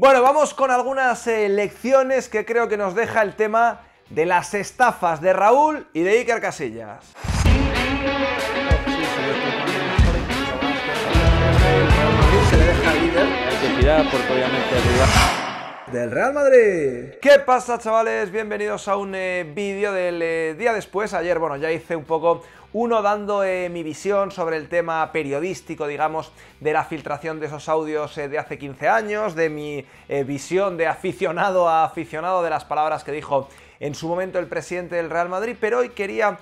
Bueno, vamos con algunas lecciones que creo que nos deja el tema de las estafas de Raúl y de Iker Casillas del Real Madrid. ¿Qué pasa, chavales? Bienvenidos a un eh, vídeo del eh, día después. Ayer, bueno, ya hice un poco uno dando eh, mi visión sobre el tema periodístico, digamos, de la filtración de esos audios de hace 15 años, de mi visión de aficionado a aficionado de las palabras que dijo en su momento el presidente del Real Madrid, pero hoy quería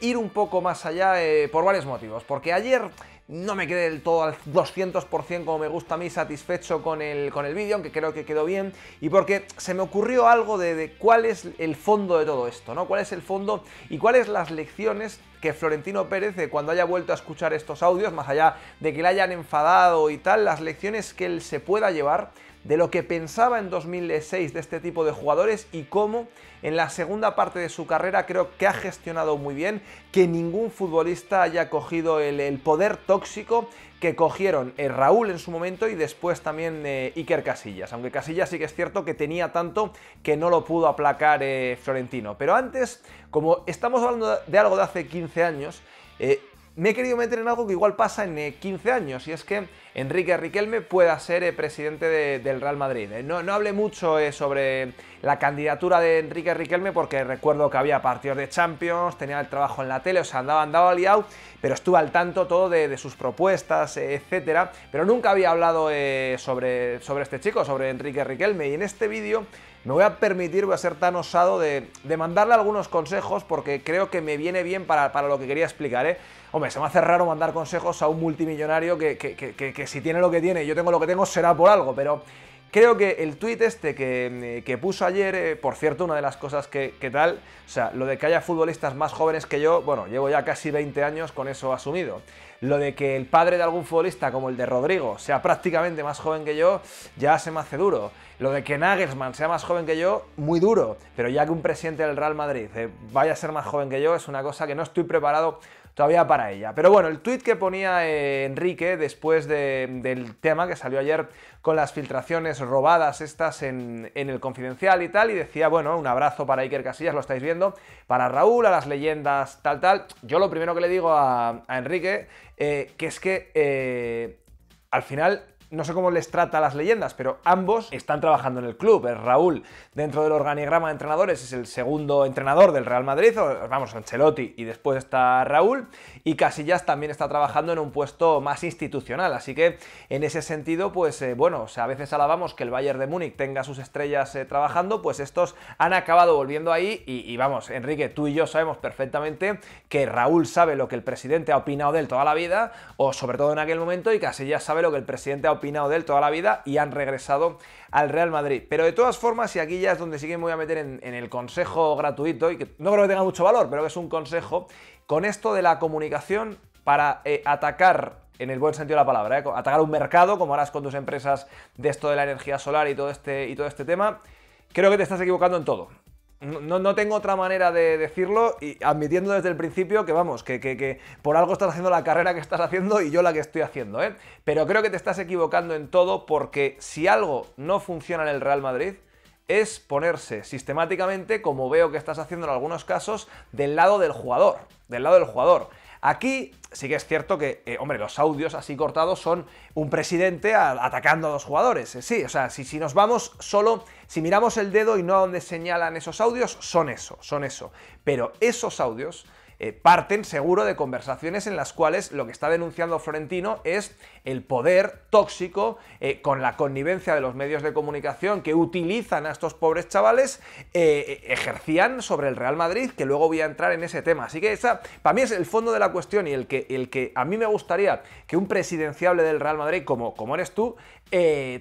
ir un poco más allá por varios motivos, porque ayer no me quedé del todo al 200% como me gusta a mí, satisfecho con el, vídeo, aunque creo que quedó bien, y porque se me ocurrió algo de, cuál es el fondo de todo esto, ¿no? ¿Cuál es el fondo y cuáles las lecciones que Florentino Pérez, cuando haya vuelto a escuchar estos audios, más allá de que le hayan enfadado y tal, las lecciones que él se pueda llevar de lo que pensaba en 2006 de este tipo de jugadores y cómo en la segunda parte de su carrera creo que ha gestionado muy bien que ningún futbolista haya cogido el, poder tóxico que cogieron eh, Raúl en su momento y después también eh, Iker Casillas, aunque Casillas sí que es cierto que tenía tanto que no lo pudo aplacar eh, Florentino. Pero antes, como estamos hablando de algo de hace 15 años, me he querido meter en algo que igual pasa en 15 eh, años, y es que Enrique Riquelme pueda ser eh, presidente del Real Madrid. Eh, no, no hablé mucho sobre la candidatura de Enrique Riquelme porque recuerdo que había partidos de Champions, tenía el trabajo en la tele, o sea, andaba, andaba liado, pero estuve al tanto todo de, sus propuestas, etcétera, pero nunca había hablado sobre, sobre este chico, sobre Enrique Riquelme, y en este vídeo me voy a permitir, voy a ser tan osado de, mandarle algunos consejos porque creo que me viene bien para, lo que quería explicar. ¿eh? Hombre, se me hace raro mandar consejos a un multimillonario que, que si tiene lo que tiene y yo tengo lo que tengo será por algo, pero Creo que el tuit este que, mm, puso ayer, eh, por cierto, una de las cosas que, tal, o sea, lo de que haya futbolistas más jóvenes que yo, bueno, llevo ya casi 20 años con eso asumido. Lo de que el padre de algún futbolista, como el de Rodrigo, sea prácticamente más joven que yo, ya se me hace duro. Lo de que Nagelsmann sea más joven que yo, muy duro. Pero ya que un presidente del Real Madrid eh, vaya a ser más joven que yo, es una cosa que no estoy preparado todavía para ella. Pero bueno, el tweet que ponía eh, Enrique después del tema que salió ayer con las filtraciones robadas estas en, el confidencial y tal, y decía, bueno, un abrazo para Iker Casillas, lo estáis viendo, para Raúl, a las leyendas, tal, tal. Yo lo primero que le digo a, Enrique, eh, que es que eh, al final no sé cómo les trata las leyendas, pero ambos están trabajando en el club. Raúl, dentro del organigrama de entrenadores, es el segundo entrenador del Real Madrid, vamos, Ancelotti, y después está Raúl, y Casillas también está trabajando en un puesto más institucional. Así que, en ese sentido, pues eh, bueno, sea, a veces alabamos que el Bayern de Múnich tenga sus estrellas eh, trabajando, pues estos han acabado volviendo ahí, y, y vamos, Enrique, tú y yo sabemos perfectamente que Raúl sabe lo que el presidente ha opinado de él toda la vida, o sobre todo en aquel momento, y Casillas sabe lo que el presidente ha opinado de él toda la vida y han regresado al Real Madrid. Pero de todas formas, y aquí ya es donde sí que me voy a meter en, el consejo gratuito, y que no creo que tenga mucho valor, pero que es un consejo, con esto de la comunicación para eh, atacar en el buen sentido de la palabra, eh, atacar un mercado, como harás con tus empresas de esto de la energía solar y todo este, y todo este tema, creo que te estás equivocando en todo. No, tengo otra manera de decirlo y admitiendo desde el principio que vamos, que, que, que, por algo estás haciendo la carrera que estás haciendo y yo la que estoy haciendo, ¿eh? Pero creo que te estás equivocando en todo porque si algo no funciona en el Real Madrid es ponerse sistemáticamente, como veo que estás haciendo en algunos casos, del lado del jugador, del lado del jugador. Aquí sí que es cierto que, eh, hombre, los audios así cortados son un presidente atacando a dos jugadores. Eh, sí, o sea, si, si, nos vamos solo, si miramos el dedo y no a dónde señalan esos audios, son eso, son eso. Pero esos audios eh, parten seguro de conversaciones en las cuales lo que está denunciando Florentino es el poder tóxico eh, con la connivencia de los medios de comunicación que utilizan a estos pobres chavales, eh, ejercían sobre el Real Madrid, que luego voy a entrar en ese tema. Así que esa, para mí es el fondo de la cuestión y el que, el que a mí me gustaría que un presidenciable del Real Madrid, como, como eres tú,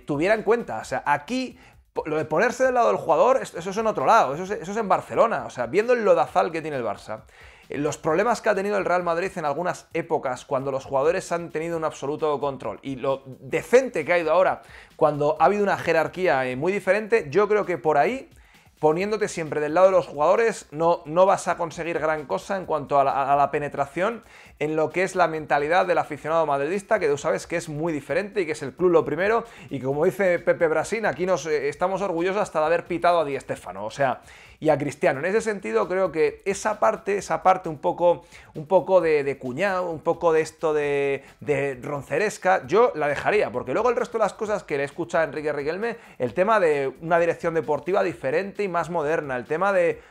tuviera en cuenta. O sea, aquí lo de ponerse del lado del jugador, eso es en otro lado, eso es, eso es, en Barcelona, o sea, viendo el lodazal que tiene el Barça, eh, los problemas que ha tenido el Real Madrid en algunas épocas, cuando los jugadores han tenido un absoluto control, y lo decente que ha ido ahora, cuando ha habido una jerarquía eh, muy diferente, yo creo que por ahí poniéndote siempre del lado de los jugadores, no, no vas a conseguir gran cosa en cuanto a la, penetración en lo que es la mentalidad del aficionado madridista, que tú sabes que es muy diferente y que es el club lo primero. Y como dice Pepe Brasín, aquí nos eh, estamos orgullosos hasta de haber pitado a Di Estefano, o sea, y a Cristiano. En ese sentido, creo que esa parte, esa parte un poco, un poco de, cuñado, un poco de esto de, ronceresca, yo la dejaría, porque luego el resto de las cosas que le escucha Enrique Riquelme, el tema de una dirección deportiva diferente y más moderna, el tema de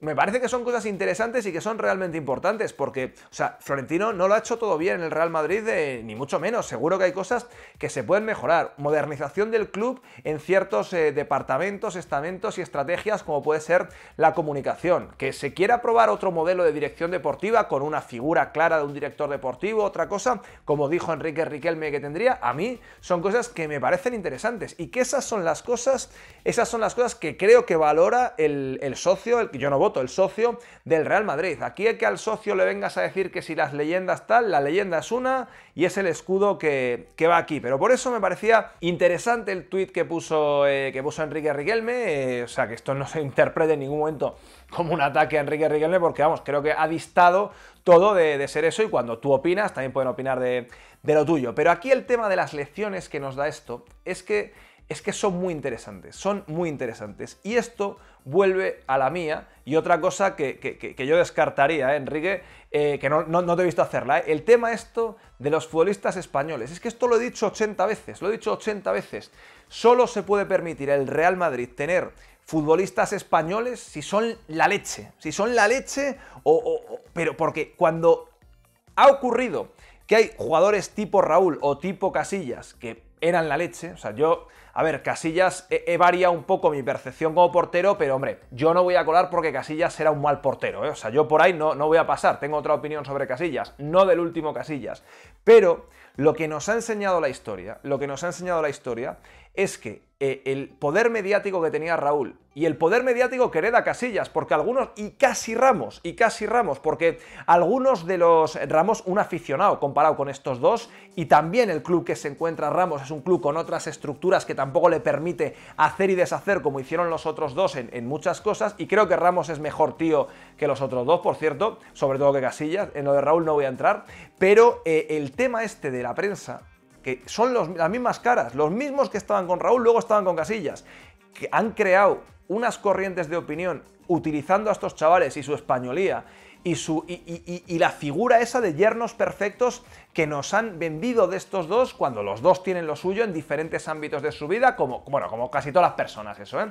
me parece que son cosas interesantes y que son realmente importantes, porque, o sea, Florentino no lo ha hecho todo bien en el Real Madrid, eh, ni mucho menos. Seguro que hay cosas que se pueden mejorar. Modernización del club en ciertos eh, departamentos, estamentos y estrategias, como puede ser la comunicación. Que se quiera probar otro modelo de dirección deportiva con una figura clara de un director deportivo, otra cosa, como dijo Enrique Riquelme que tendría, a mí son cosas que me parecen interesantes y que esas son las cosas, esas son las cosas que creo que valora el, el socio, el que yo no voy el socio del Real Madrid. Aquí es que al socio le vengas a decir que si las leyendas tal, la leyenda es una y es el escudo que, va aquí. Pero por eso me parecía interesante el tuit que puso, eh, que puso Enrique Riquelme, eh, o sea, que esto no se interprete en ningún momento como un ataque a Enrique Riquelme, porque vamos, creo que ha distado todo de, ser eso y cuando tú opinas también pueden opinar de, de lo tuyo. Pero aquí el tema de las lecciones que nos da esto es que es que son muy interesantes, son muy interesantes. Y esto vuelve a la mía y otra cosa que, yo descartaría, ¿eh, Enrique, eh, que no, te he visto hacerla, ¿eh? el tema esto de los futbolistas españoles. Es que esto lo he dicho 80 veces, lo he dicho 80 veces. Solo se puede permitir el Real Madrid tener futbolistas españoles si son la leche, si son la leche o pero porque cuando ha ocurrido que hay jugadores tipo Raúl o tipo Casillas que eran la leche. O sea, yo, a ver, Casillas he, un poco mi percepción como portero, pero hombre, yo no voy a colar porque Casillas era un mal portero. ¿eh? O sea, yo por ahí no, no voy a pasar. Tengo otra opinión sobre Casillas, no del último Casillas. Pero lo que nos ha enseñado la historia, lo que nos ha enseñado la historia es que eh, el poder mediático que tenía Raúl y el poder mediático que hereda Casillas, porque algunos, y casi Ramos, y casi Ramos, porque algunos de los Ramos, un aficionado comparado con estos dos, y también el club que se encuentra Ramos es un club con otras estructuras que tampoco le permite hacer y deshacer como hicieron los otros dos en, muchas cosas, y creo que Ramos es mejor tío que los otros dos, por cierto, sobre todo que Casillas, en lo de Raúl no voy a entrar, pero eh, el tema este de la prensa que son las mismas caras, los mismos que estaban con Raúl, luego estaban con Casillas, que han creado unas corrientes de opinión utilizando a estos chavales y su españolía y, su, y, la figura esa de yernos perfectos que nos han vendido de estos dos cuando los dos tienen lo suyo en diferentes ámbitos de su vida, como, bueno, como casi todas las personas eso, ¿eh?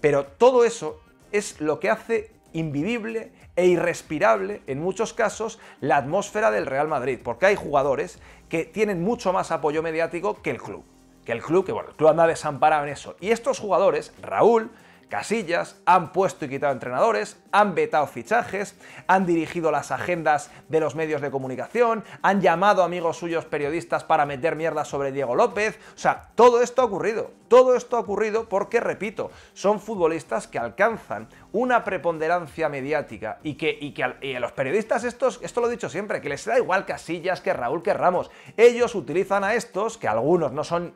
Pero todo eso es lo que hace invivible e irrespirable en muchos casos la atmósfera del Real Madrid, porque hay jugadores que tienen mucho más apoyo mediático que el club. Que el club, que el club anda desamparado en eso. Y estos jugadores, Raúl, Casillas, han puesto y quitado entrenadores, han vetado fichajes, han dirigido las agendas de los medios de comunicación, han llamado amigos suyos periodistas para meter mierda sobre Diego López. O sea, todo esto ha ocurrido. Todo esto ha ocurrido porque, repito, son futbolistas que alcanzan una preponderancia mediática y que, y que a los periodistas estos, esto lo he dicho siempre, que les da igual Casillas, que Raúl, que Ramos. Ellos utilizan a estos, que algunos no son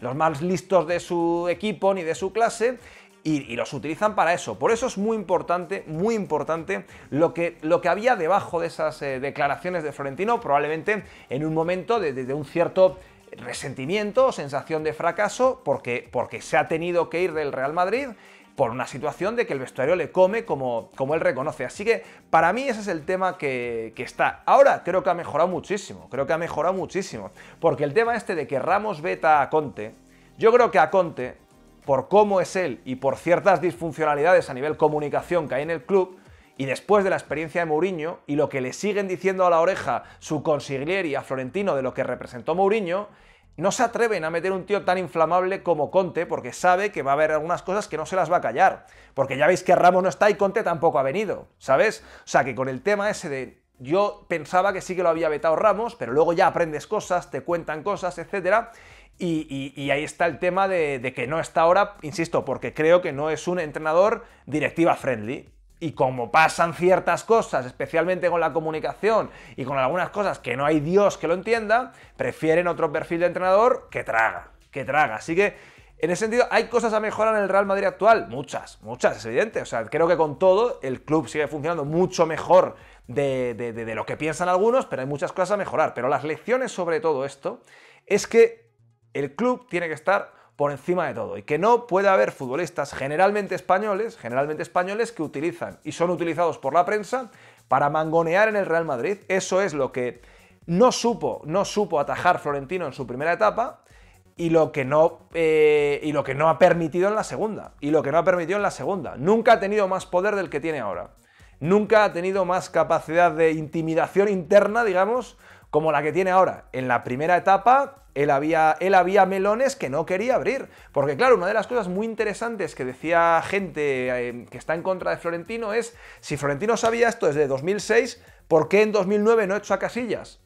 los más listos de su equipo ni de su clase, y, los utilizan para eso. Por eso es muy importante, muy importante lo que, lo que había debajo de esas eh, declaraciones de Florentino, probablemente en un momento de, un cierto resentimiento, sensación de fracaso, porque, porque se ha tenido que ir del Real Madrid por una situación de que el vestuario le come como, como él reconoce. Así que para mí ese es el tema que, que, está. Ahora creo que ha mejorado muchísimo, creo que ha mejorado muchísimo. Porque el tema este de que Ramos veta a Conte, yo creo que a Conte por cómo es él y por ciertas disfuncionalidades a nivel comunicación que hay en el club, y después de la experiencia de Mourinho y lo que le siguen diciendo a la oreja su y a Florentino de lo que representó Mourinho, no se atreven a meter un tío tan inflamable como Conte porque sabe que va a haber algunas cosas que no se las va a callar. Porque ya veis que Ramos no está y Conte tampoco ha venido, ¿sabes? O sea que con el tema ese de yo pensaba que sí que lo había vetado Ramos, pero luego ya aprendes cosas, te cuentan cosas, etc. Y, ahí está el tema de, de que no está ahora, insisto, porque creo que no es un entrenador directiva friendly. Y como pasan ciertas cosas, especialmente con la comunicación y con algunas cosas que no hay Dios que lo entienda, prefieren otro perfil de entrenador que traga, que traga. Así que en ese sentido, ¿hay cosas a mejorar en el Real Madrid actual? Muchas, muchas, es evidente. O sea, creo que con todo el club sigue funcionando mucho mejor de, lo que piensan algunos, pero hay muchas cosas a mejorar. Pero las lecciones sobre todo esto es que el club tiene que estar por encima de todo y que no puede haber futbolistas generalmente españoles, generalmente españoles que utilizan y son utilizados por la prensa para mangonear en el Real Madrid. Eso es lo que no supo, no supo atajar Florentino en su primera etapa y lo que no eh, y lo que no ha permitido en la segunda y lo que no ha permitido en la segunda. Nunca ha tenido más poder del que tiene ahora nunca ha tenido más capacidad de intimidación interna, digamos, como la que tiene ahora. En la primera etapa, él había, él había melones que no quería abrir. Porque claro, una de las cosas muy interesantes que decía gente eh, que está en contra de Florentino es, si Florentino sabía esto desde 2006, ¿por qué en 2009 no hecho a Casillas?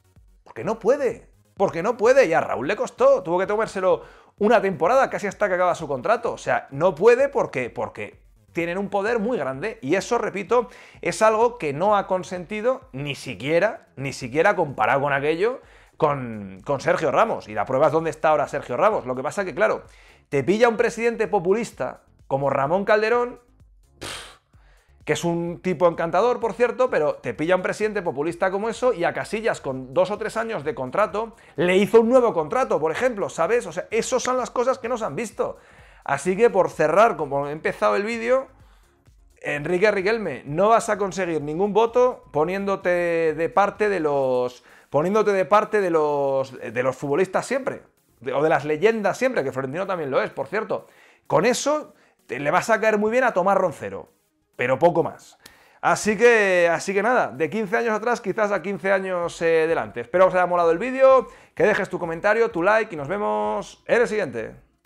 Porque no puede, porque no puede. Y a Raúl le costó, tuvo que tomárselo una temporada, casi hasta que acaba su contrato. O sea, no puede porque, porque tienen un poder muy grande y eso, repito, es algo que no ha consentido ni siquiera, ni siquiera comparado con aquello, con, Sergio Ramos. Y la prueba es dónde está ahora Sergio Ramos. Lo que pasa que, claro, te pilla un presidente populista como Ramón Calderón, que es un tipo encantador, por cierto, pero te pilla un presidente populista como eso y a Casillas con dos o tres años de contrato le hizo un nuevo contrato, por ejemplo, ¿sabes? O sea, esas son las cosas que nos han visto. Así que por cerrar, como he empezado el vídeo, Enrique Riquelme, no vas a conseguir ningún voto poniéndote de parte de los poniéndote de parte de los de los futbolistas siempre o de las leyendas siempre, que Florentino también lo es, por cierto. Con eso le vas a caer muy bien a Tomás Roncero, pero poco más. Así que, así que nada, de 15 años atrás quizás a 15 años adelante. Eh, delante. Espero que os haya molado el vídeo, que dejes tu comentario, tu like y nos vemos en el siguiente.